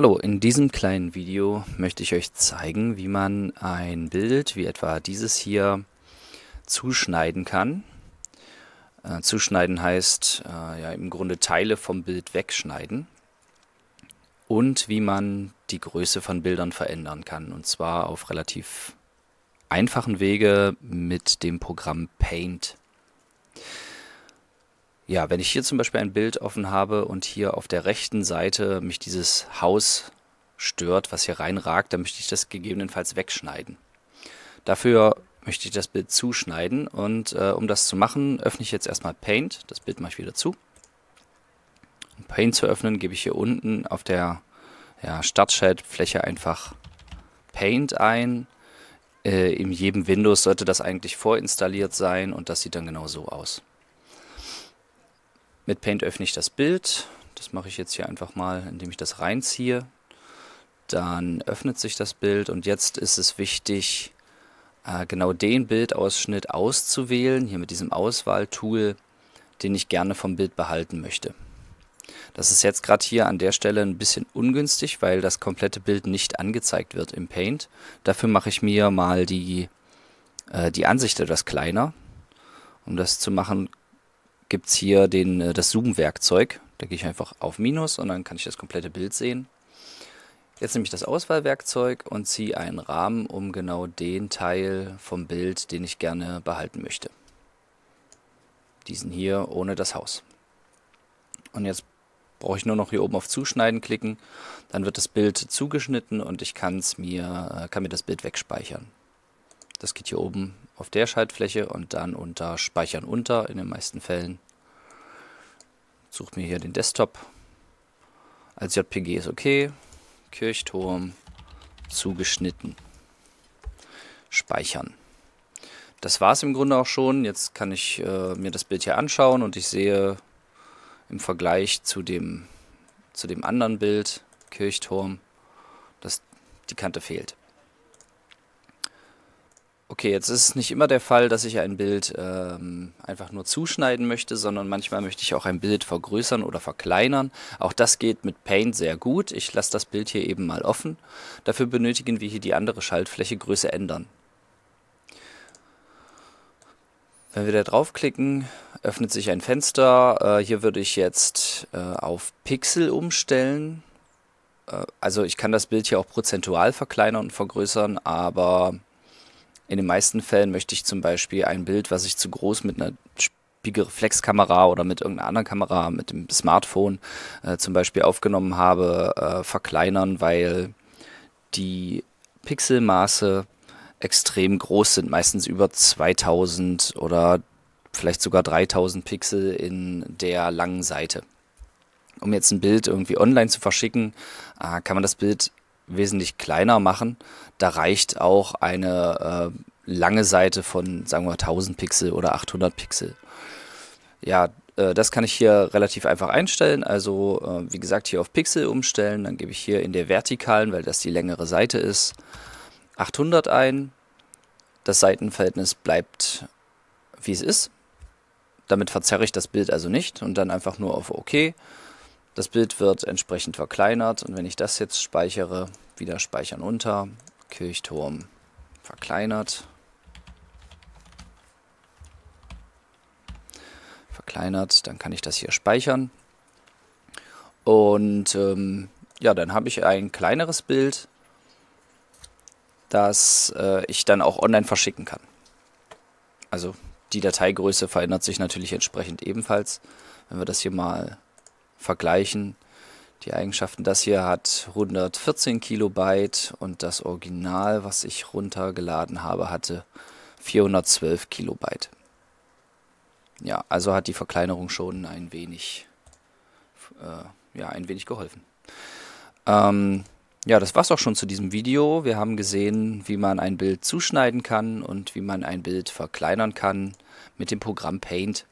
Hallo, in diesem kleinen Video möchte ich euch zeigen, wie man ein Bild wie etwa dieses hier zuschneiden kann. Äh, zuschneiden heißt äh, ja im Grunde Teile vom Bild wegschneiden und wie man die Größe von Bildern verändern kann und zwar auf relativ einfachen Wege mit dem Programm Paint. Ja, wenn ich hier zum Beispiel ein Bild offen habe und hier auf der rechten Seite mich dieses Haus stört, was hier reinragt, dann möchte ich das gegebenenfalls wegschneiden. Dafür möchte ich das Bild zuschneiden und äh, um das zu machen, öffne ich jetzt erstmal Paint. Das Bild mache ich wieder zu. Um Paint zu öffnen, gebe ich hier unten auf der ja, Startschaltfläche einfach Paint ein. Äh, in jedem Windows sollte das eigentlich vorinstalliert sein und das sieht dann genau so aus. Mit Paint öffne ich das Bild. Das mache ich jetzt hier einfach mal, indem ich das reinziehe. Dann öffnet sich das Bild und jetzt ist es wichtig, äh, genau den Bildausschnitt auszuwählen, hier mit diesem Auswahltool, den ich gerne vom Bild behalten möchte. Das ist jetzt gerade hier an der Stelle ein bisschen ungünstig, weil das komplette Bild nicht angezeigt wird im Paint. Dafür mache ich mir mal die, äh, die Ansicht etwas kleiner. Um das zu machen, gibt es hier den, äh, das Zoom-Werkzeug. Da gehe ich einfach auf Minus und dann kann ich das komplette Bild sehen. Jetzt nehme ich das Auswahlwerkzeug und ziehe einen Rahmen um genau den Teil vom Bild, den ich gerne behalten möchte. Diesen hier ohne das Haus. Und jetzt brauche ich nur noch hier oben auf Zuschneiden klicken. Dann wird das Bild zugeschnitten und ich kann's mir, äh, kann mir das Bild wegspeichern. Das geht hier oben auf der Schaltfläche und dann unter Speichern unter in den meisten Fällen. Sucht mir hier den Desktop. Als JPG ist okay. Kirchturm zugeschnitten. Speichern. Das war es im Grunde auch schon. Jetzt kann ich äh, mir das Bild hier anschauen und ich sehe im Vergleich zu dem, zu dem anderen Bild, Kirchturm, dass die Kante fehlt okay, jetzt ist es nicht immer der Fall, dass ich ein Bild ähm, einfach nur zuschneiden möchte, sondern manchmal möchte ich auch ein Bild vergrößern oder verkleinern. Auch das geht mit Paint sehr gut. Ich lasse das Bild hier eben mal offen. Dafür benötigen wir hier die andere Schaltfläche Größe ändern. Wenn wir da draufklicken, öffnet sich ein Fenster. Äh, hier würde ich jetzt äh, auf Pixel umstellen. Äh, also ich kann das Bild hier auch prozentual verkleinern und vergrößern, aber in den meisten Fällen möchte ich zum Beispiel ein Bild, was ich zu groß mit einer Spiegelreflexkamera oder mit irgendeiner anderen Kamera, mit dem Smartphone äh, zum Beispiel aufgenommen habe, äh, verkleinern, weil die Pixelmaße extrem groß sind, meistens über 2000 oder vielleicht sogar 3000 Pixel in der langen Seite. Um jetzt ein Bild irgendwie online zu verschicken, äh, kann man das Bild wesentlich kleiner machen. Da reicht auch eine äh, lange Seite von, sagen wir, 1000 Pixel oder 800 Pixel. Ja, äh, das kann ich hier relativ einfach einstellen. Also, äh, wie gesagt, hier auf Pixel umstellen. Dann gebe ich hier in der vertikalen, weil das die längere Seite ist, 800 ein. Das Seitenverhältnis bleibt, wie es ist. Damit verzerre ich das Bild also nicht und dann einfach nur auf OK. Das Bild wird entsprechend verkleinert und wenn ich das jetzt speichere, wieder speichern unter, Kirchturm verkleinert, verkleinert, dann kann ich das hier speichern. Und ähm, ja, dann habe ich ein kleineres Bild, das äh, ich dann auch online verschicken kann. Also die Dateigröße verändert sich natürlich entsprechend ebenfalls. Wenn wir das hier mal vergleichen. Die Eigenschaften, das hier hat 114 Kilobyte und das Original, was ich runtergeladen habe, hatte 412 Kilobyte. Ja, also hat die Verkleinerung schon ein wenig, äh, ja, ein wenig geholfen. Ähm, ja, das war's auch schon zu diesem Video. Wir haben gesehen, wie man ein Bild zuschneiden kann und wie man ein Bild verkleinern kann mit dem Programm Paint.